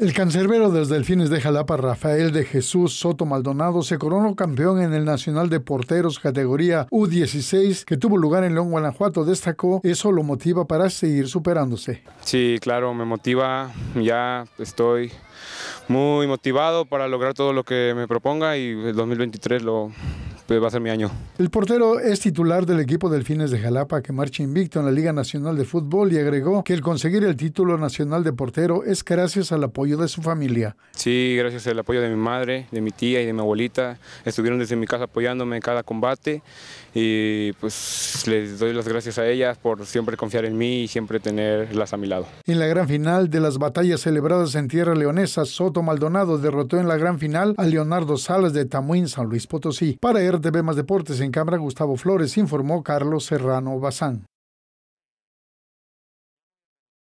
El cancerbero desde el Delfines de Jalapa, Rafael de Jesús Soto Maldonado, se coronó campeón en el Nacional de Porteros categoría U16 que tuvo lugar en León, Guanajuato. Destacó, eso lo motiva para seguir superándose. Sí, claro, me motiva. Ya estoy muy motivado para lograr todo lo que me proponga y el 2023 lo, va a ser mi año. El portero es titular del equipo del Delfines de Jalapa que marcha invicto en la Liga Nacional de Fútbol y agregó que el conseguir el título nacional de portero es gracias al apoyo de su familia. Sí, gracias al apoyo de mi madre, de mi tía y de mi abuelita. Estuvieron desde mi casa apoyándome en cada combate y pues les doy las gracias a ellas por siempre confiar en mí y siempre tenerlas a mi lado. En la gran final de las batallas celebradas en tierra leonesa, Soto Maldonado derrotó en la gran final a Leonardo Salas de Tamuín, San Luis Potosí. Para TV Más Deportes en cámara Gustavo Flores, informó Carlos Serrano Bazán.